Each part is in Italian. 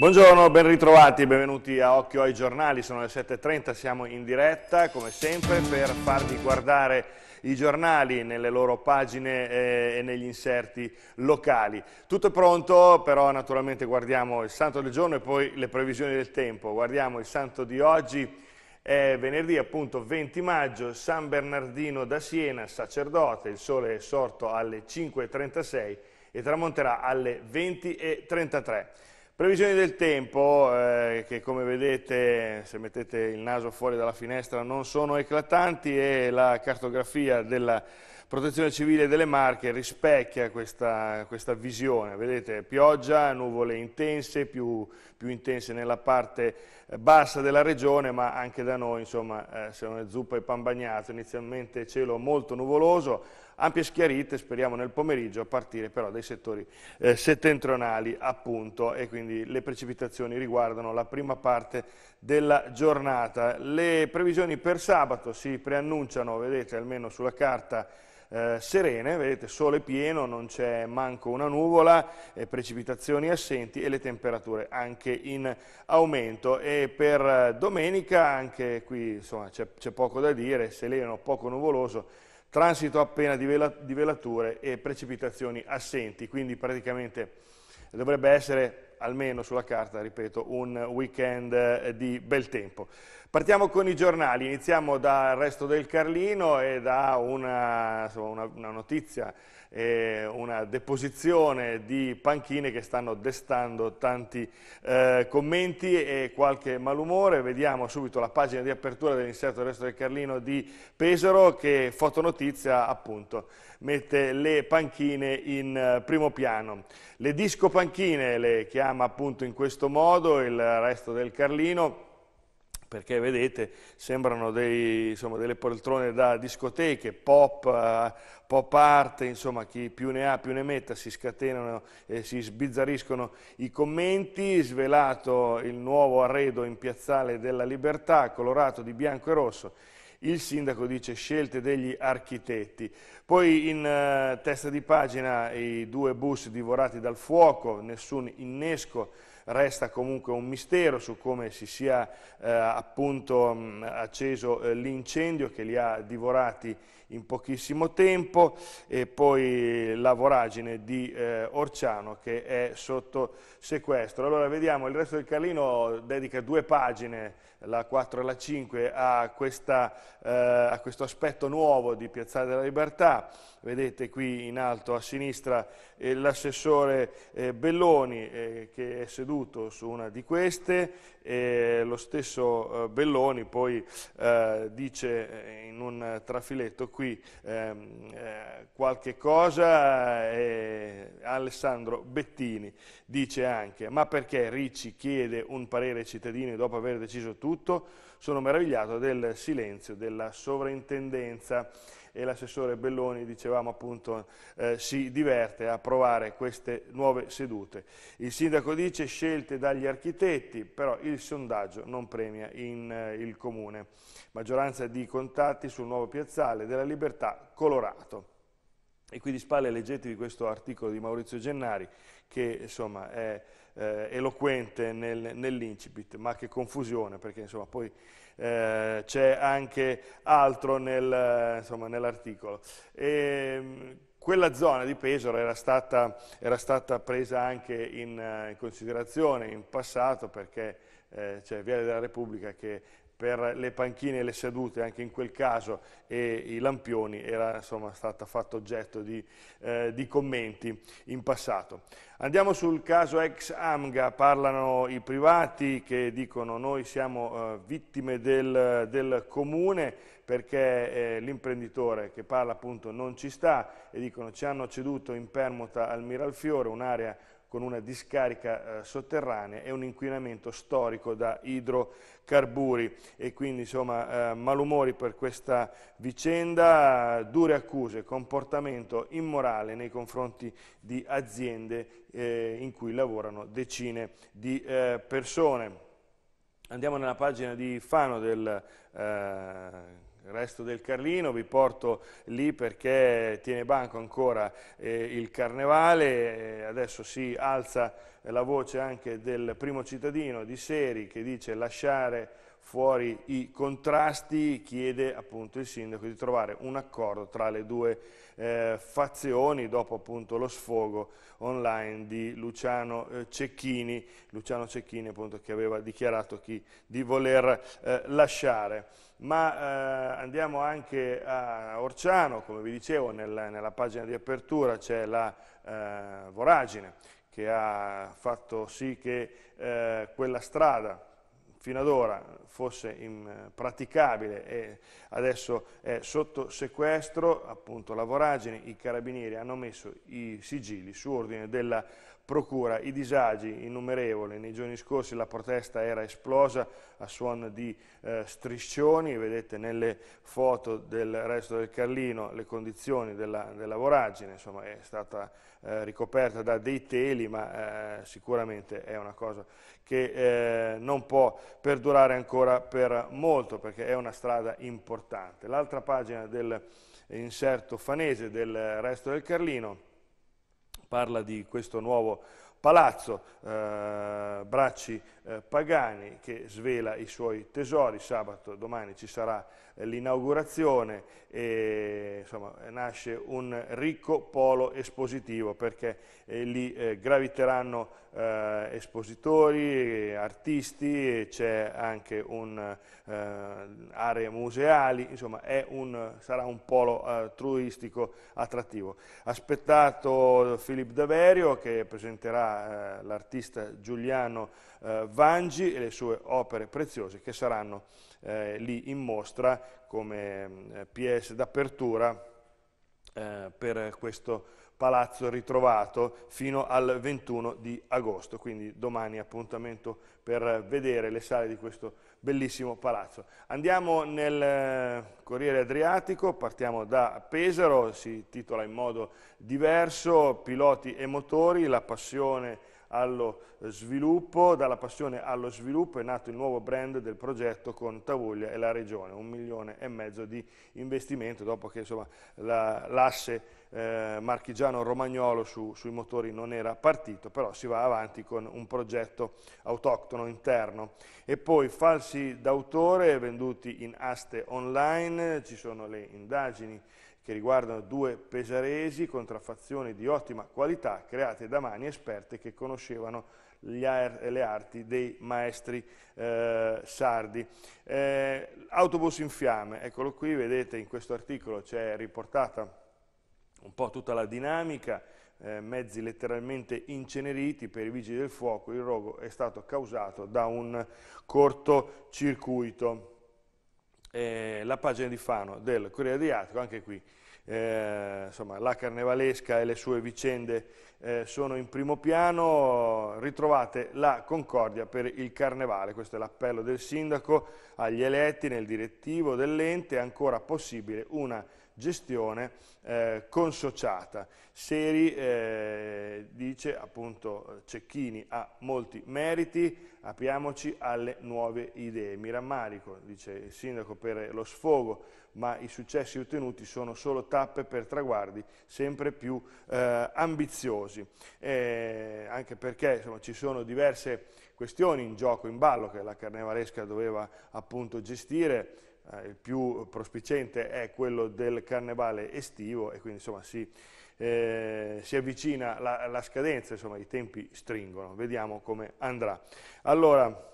Buongiorno, ben ritrovati, benvenuti a Occhio ai giornali, sono le 7.30, siamo in diretta come sempre per farvi guardare i giornali nelle loro pagine eh, e negli inserti locali. Tutto è pronto, però naturalmente guardiamo il santo del giorno e poi le previsioni del tempo. Guardiamo il santo di oggi, è venerdì appunto 20 maggio, San Bernardino da Siena, sacerdote, il sole è sorto alle 5.36 e tramonterà alle 20.33. Previsioni del tempo, eh, che come vedete se mettete il naso fuori dalla finestra non sono eclatanti e la cartografia della protezione civile delle Marche rispecchia questa, questa visione. Vedete pioggia, nuvole intense, più più intense nella parte eh, bassa della regione, ma anche da noi, insomma, eh, sono zuppa e pan bagnato, inizialmente cielo molto nuvoloso, ampie schiarite, speriamo nel pomeriggio, a partire però dai settori eh, settentrionali, appunto, e quindi le precipitazioni riguardano la prima parte della giornata. Le previsioni per sabato si preannunciano, vedete, almeno sulla carta, eh, serene, vedete sole pieno, non c'è manco una nuvola, eh, precipitazioni assenti e le temperature anche in aumento. E per eh, domenica anche qui c'è poco da dire, sereno, poco nuvoloso, transito appena di, velature e precipitazioni assenti, quindi praticamente dovrebbe essere almeno sulla carta, ripeto, un weekend eh, di bel tempo. Partiamo con i giornali, iniziamo dal resto del Carlino e da una, insomma, una, una notizia, eh, una deposizione di panchine che stanno destando tanti eh, commenti e qualche malumore. Vediamo subito la pagina di apertura dell'inserto del resto del Carlino di Pesaro che fotonotizia appunto mette le panchine in eh, primo piano. Le disco panchine le chiama appunto in questo modo il resto del Carlino perché vedete sembrano dei, insomma, delle poltrone da discoteche, pop, eh, pop art, insomma chi più ne ha più ne metta, si scatenano e si sbizzarriscono i commenti, svelato il nuovo arredo in piazzale della libertà, colorato di bianco e rosso, il sindaco dice scelte degli architetti. Poi in eh, testa di pagina i due bus divorati dal fuoco, nessun innesco, resta comunque un mistero su come si sia eh, appunto mh, acceso eh, l'incendio che li ha divorati in pochissimo tempo e poi la voragine di eh, Orciano che è sotto sequestro. Allora vediamo, il resto del Carlino dedica due pagine, la 4 e la 5, a, questa, eh, a questo aspetto nuovo di Piazzale della Libertà. Vedete qui in alto a sinistra eh, l'assessore eh, Belloni eh, che è seduto su una di queste, E lo stesso eh, Belloni poi dice in un trafiletto qui ehm, eh, qualche cosa, eh, Alessandro Bettini dice anche, ma perché Ricci chiede un parere ai cittadini dopo aver deciso tutto? Sono meravigliato del silenzio della sovrintendenza e l'assessore Belloni, dicevamo appunto, eh, si diverte a provare queste nuove sedute. Il sindaco dice scelte dagli architetti, però il sondaggio non premia in, eh, il comune. Maggioranza di contatti sul nuovo piazzale della Libertà Colorato. E qui di spalle leggetevi questo articolo di Maurizio Gennari che insomma è eh, eloquente nel, nell'incipit, ma che confusione perché insomma poi eh, c'è anche altro nel, nell'articolo. Ehm, quella zona di Pesaro era stata, era stata presa anche in, eh, in, considerazione in passato perché eh, c'è Viale della Repubblica che per le panchine e le sedute, anche in quel caso, e i lampioni, era insomma, stata fatta oggetto di, eh, di, commenti in passato. Andiamo sul caso ex Amga, parlano i privati che dicono noi siamo eh, vittime del, del, comune perché eh, l'imprenditore che parla appunto non ci sta e dicono ci hanno ceduto in permuta al Miralfiore, un'area con una discarica eh, sotterranea e un inquinamento storico da idrocarburi e quindi insomma eh, malumori per questa vicenda, dure accuse, comportamento immorale nei confronti di aziende eh, in cui lavorano decine di eh, persone. Andiamo nella pagina di Fano del eh, il resto del Carlino, vi porto lì perché tiene banco ancora eh, il carnevale, eh, adesso si alza la voce anche del primo cittadino di Seri che dice lasciare fuori i contrasti, chiede appunto il sindaco di trovare un accordo tra le due eh, fazioni dopo appunto lo sfogo online di Luciano eh, Cecchini, Luciano Cecchini appunto che aveva dichiarato chi, di voler eh, lasciare. Ma eh, andiamo anche a Orciano, come vi dicevo nella, nella pagina di apertura c'è la eh, voragine che ha fatto sì che eh, quella strada fino ad ora fosse impraticabile e adesso è sotto sequestro, appunto la voragine, i carabinieri hanno messo i sigilli su ordine della procura i disagi innumerevoli. Nei giorni scorsi la protesta era esplosa a suon di eh, striscioni, vedete nelle foto del resto del Carlino le condizioni della, della voragine, insomma è stata eh, ricoperta da dei teli, ma eh, sicuramente è una cosa che eh, non può perdurare ancora per molto perché è una strada importante. L'altra pagina del inserto fanese del resto del Carlino parla di questo nuovo palazzo, eh, Bracci eh, Pagani che svela i suoi tesori, sabato domani ci sarà eh, l'inaugurazione insomma, nasce un ricco polo espositivo perché eh, lì eh, graviteranno eh, espositori, artisti, c'è anche eh, aree museali, insomma un, sarà un polo eh, turistico attrattivo. Aspettato Filippo Daverio che presenterà l'artista Giuliano Vangi e le sue opere preziose che saranno eh, lì in mostra come mm, PS d'apertura eh, per questo palazzo ritrovato fino al 21 di agosto, quindi domani appuntamento per vedere le sale di questo bellissimo palazzo. Andiamo nel eh, Corriere Adriatico, partiamo da Pesaro, si titola in modo diverso, piloti e motori, la passione allo sviluppo, dalla passione allo sviluppo è nato il nuovo brand del progetto con Tavuglia e la Regione, un milione e mezzo di investimento dopo che l'asse la, eh, marchigiano-romagnolo su, sui motori non era partito, però si va avanti con un progetto autoctono interno. E poi falsi d'autore venduti in aste online, ci sono le indagini che riguardano due pesaresi, contraffazioni di ottima qualità create da mani esperte che conoscevano ar le arti dei maestri eh, sardi. Eh, autobus in fiamme, eccolo qui, vedete in questo articolo c'è riportata un po' tutta la dinamica, eh, mezzi letteralmente inceneriti per i vigili del fuoco, il rogo è stato causato da un cortocircuito. Eh, la pagina di Fano del Corriere Adriatico, anche qui eh, insomma, la carnevalesca e le sue vicende eh, sono in primo piano, ritrovate la concordia per il carnevale, questo è l'appello del sindaco agli eletti nel direttivo dell'ente, è ancora possibile una gestione eh, consociata. Seri eh, dice appunto eh, Cecchini ha molti meriti, apriamoci alle nuove idee. Mi rammarico, dice il sindaco, per lo sfogo, ma i successi ottenuti sono solo tappe per traguardi sempre più eh, ambiziosi, eh, anche perché insomma, ci sono diverse questioni in gioco, in ballo, che la Carnevalesca doveva appunto gestire, eh, il più prospiciente è quello del carnevale estivo e quindi insomma si, eh, si avvicina la, la scadenza, insomma i tempi stringono, vediamo come andrà. Allora,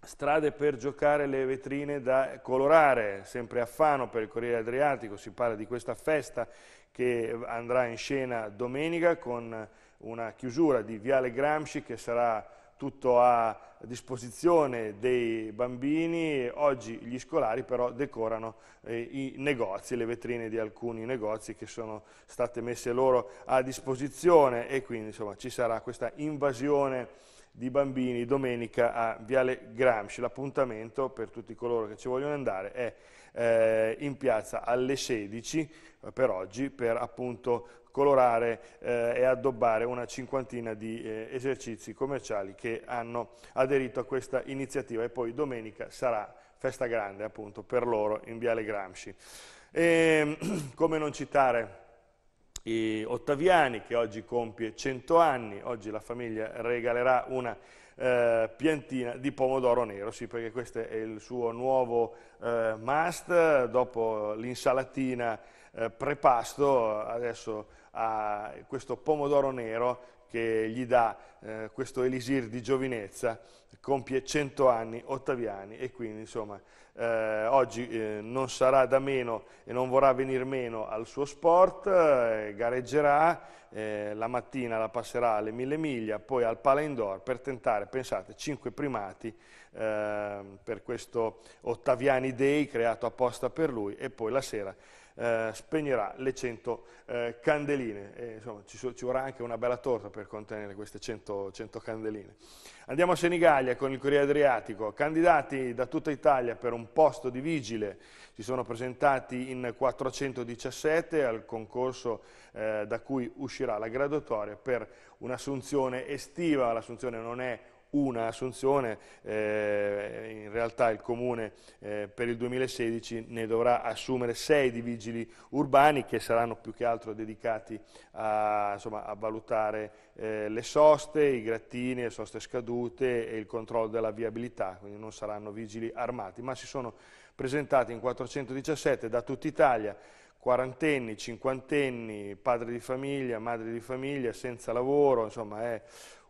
strade per giocare le vetrine da colorare, sempre a Fano per il Corriere Adriatico, si parla di questa festa che andrà in scena domenica con una chiusura di Viale Gramsci che sarà tutto a disposizione dei bambini, oggi gli scolari però decorano eh, i negozi, le vetrine di alcuni negozi che sono state messe loro a disposizione e quindi insomma, ci sarà questa invasione di bambini domenica a Viale Gramsci. L'appuntamento per tutti coloro che ci vogliono andare è eh, in piazza alle 16 eh, per oggi per appunto colorare eh, e addobbare una cinquantina di eh, esercizi commerciali che hanno aderito a questa iniziativa e poi domenica sarà festa grande appunto per loro in Viale Gramsci. E, ehm, come non citare Ottaviani che oggi compie 100 anni, oggi la famiglia regalerà una eh, piantina di pomodoro nero, sì perché questo è il suo nuovo eh, must, dopo l'insalatina eh, prepasto adesso a questo pomodoro nero che gli dà eh, questo elisir di giovinezza, compie 100 anni Ottaviani e quindi insomma eh, oggi eh, non sarà da meno e non vorrà venir meno al suo sport, eh, gareggerà, eh, la mattina la passerà alle mille miglia, poi al Pala Indoor per tentare, pensate, 5 primati eh, per questo Ottaviani Day creato apposta per lui e poi la sera eh, spegnerà le 100 eh, candeline. E, insomma, ci, ci, vorrà anche una bella torta per contenere queste 100, 100 candeline. Andiamo a Senigallia con il Corriere Adriatico. Candidati da tutta Italia per un posto di vigile si sono presentati in 417 al concorso eh, da cui uscirà la graduatoria per un'assunzione estiva. L'assunzione non è una assunzione, eh, in realtà il Comune eh, per il 2016 ne dovrà assumere sei di vigili urbani che saranno più che altro dedicati a, insomma, a valutare eh, le soste, i grattini, le soste scadute e il controllo della viabilità, quindi non saranno vigili armati, ma si sono presentati in 417 da tutta Italia quarantenni, cinquantenni, padri di famiglia, madri di famiglia, senza lavoro, insomma è eh,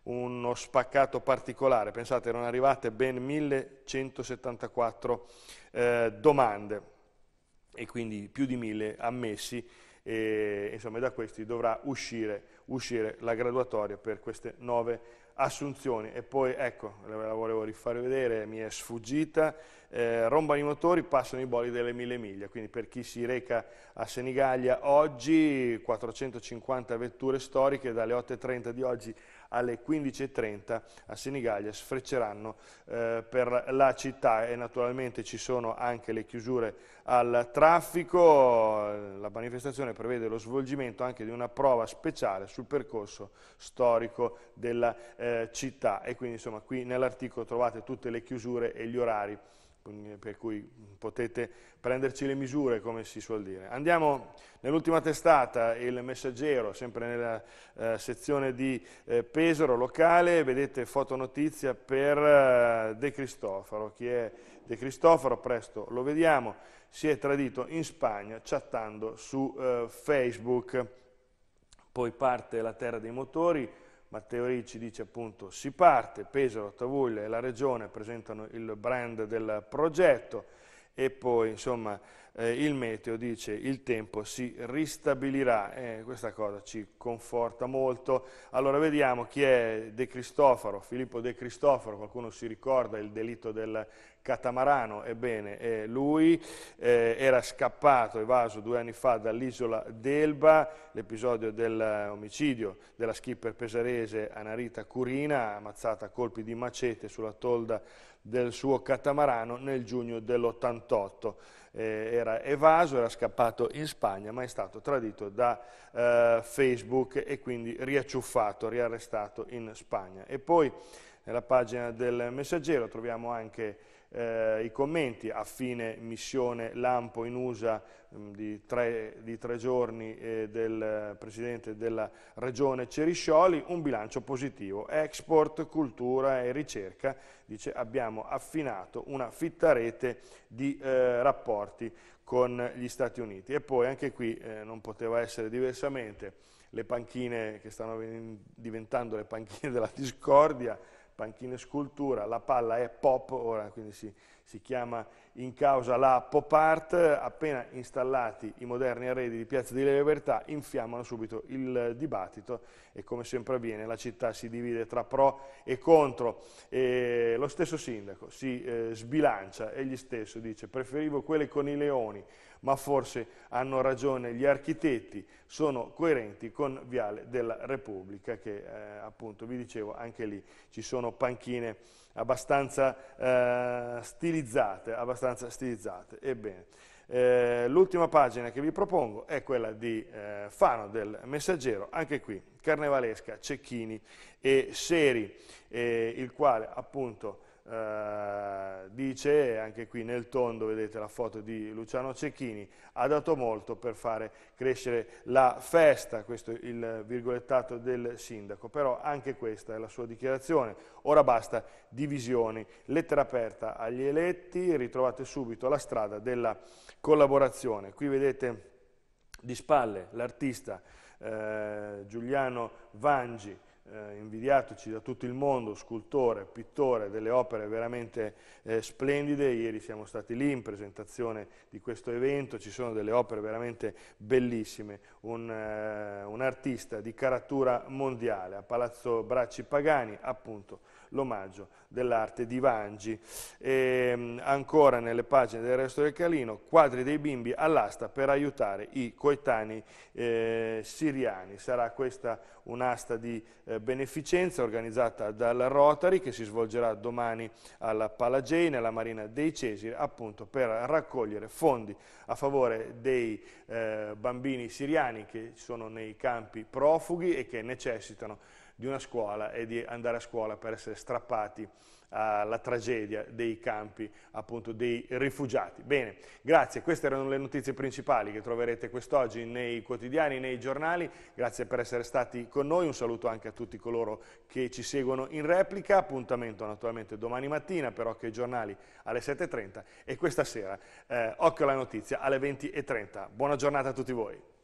uno spaccato particolare. Pensate, erano arrivate ben 1174 eh, domande e quindi più di 1000 ammessi e insomma, da questi dovrà uscire, uscire, la graduatoria per queste nove assunzioni. E poi ecco, la volevo rifare vedere, mi è sfuggita, eh, rombano i motori, passano i bolli delle mille miglia, quindi per chi si reca a Senigallia oggi 450 vetture storiche dalle 8.30 di oggi alle 15.30 a Senigallia sfrecceranno eh, per la città e naturalmente ci sono anche le chiusure al traffico, la manifestazione prevede lo svolgimento anche di una prova speciale sul percorso storico della eh, città e quindi insomma qui nell'articolo trovate tutte le chiusure e gli orari eh, per cui potete prenderci le misure, come si suol dire. Andiamo nell'ultima testata, il messaggero, sempre nella eh, sezione di eh, Pesaro, locale, vedete fotonotizia per eh, De Cristoforo, Chi è De Cristoforo, Presto lo vediamo. Si è tradito in Spagna chattando su eh, Facebook. Poi parte la terra dei motori, Matteo Ricci dice appunto si parte, Pesaro, Tavuglia e la Regione presentano il brand del progetto, e poi insomma eh, il meteo dice il tempo si ristabilirà, eh, questa cosa ci conforta molto. Allora vediamo chi è De Cristoforo, Filippo De Cristoforo, qualcuno si ricorda il delitto del catamarano, ebbene eh, lui eh, era scappato, evaso due anni fa dall'isola d'Elba, l'episodio dell'omicidio eh, della skipper pesarese Anarita Curina, ammazzata a colpi di macete sulla tolda del suo catamarano nel giugno dell'88. Eh, era evaso, era scappato in Spagna, ma è stato tradito da eh, Facebook e quindi riacciuffato, riarrestato in Spagna. E poi nella pagina del messaggero, troviamo anche eh, i commenti a fine missione Lampo in USA mh, mm, di, tre, di, tre, giorni eh, del presidente della regione Ceriscioli, un bilancio positivo, export, cultura e ricerca, dice abbiamo affinato una fitta rete di eh, rapporti con gli Stati Uniti e poi anche qui eh, non poteva essere diversamente le panchine che stanno diventando le panchine della discordia, panchine scultura, la palla è pop, ora quindi si, si chiama in causa la pop-art, appena installati i moderni arredi di Piazza di Libertà infiammano subito il dibattito e come sempre avviene la città si divide tra pro e contro. E lo stesso sindaco si eh, sbilancia, gli stesso dice preferivo quelle con i leoni, ma forse hanno ragione gli architetti, sono coerenti con Viale della Repubblica che eh, appunto vi dicevo anche lì ci sono panchine abbastanza eh, stilizzate, abbastanza abbastanza stilizzate. Ebbene, eh, l'ultima pagina che vi propongo è quella di eh, Fano del Messaggero, anche qui, Carnevalesca, Cecchini e Seri, eh, il quale appunto eh, dice, anche qui nel tondo vedete la foto di Luciano Cecchini, ha dato molto per fare crescere la festa, questo è il virgolettato del sindaco, però anche questa è la sua dichiarazione, ora basta divisioni, lettera aperta agli eletti, ritrovate subito la strada della collaborazione, qui vedete di spalle l'artista eh, Giuliano Vangi, eh, invidiatoci da tutto il mondo, scultore, pittore, delle opere veramente eh, splendide, ieri siamo stati lì in presentazione di questo evento, ci sono delle opere veramente bellissime, un, eh, un artista di caratura mondiale a Palazzo Bracci Pagani, appunto, l'omaggio dell'arte di Vangi. E, ehm, ancora nelle pagine del resto del Calino, quadri dei bimbi all'asta per aiutare i coetanei eh, siriani. Sarà questa un'asta di eh, beneficenza organizzata dal Rotary che si svolgerà domani alla Palagei, nella Marina dei Cesiri, appunto per raccogliere fondi a favore dei eh, bambini siriani che sono nei campi profughi e che necessitano di una scuola e di andare a scuola per essere strappati alla tragedia dei campi appunto dei rifugiati. Bene, grazie, queste erano le notizie principali che troverete quest'oggi nei quotidiani, nei giornali, grazie per essere stati con noi, un saluto anche a tutti coloro che ci seguono in replica, appuntamento naturalmente domani mattina per Occhio ai giornali alle 7.30 e questa sera eh, Occhio alla notizia alle 20.30. Buona giornata a tutti voi.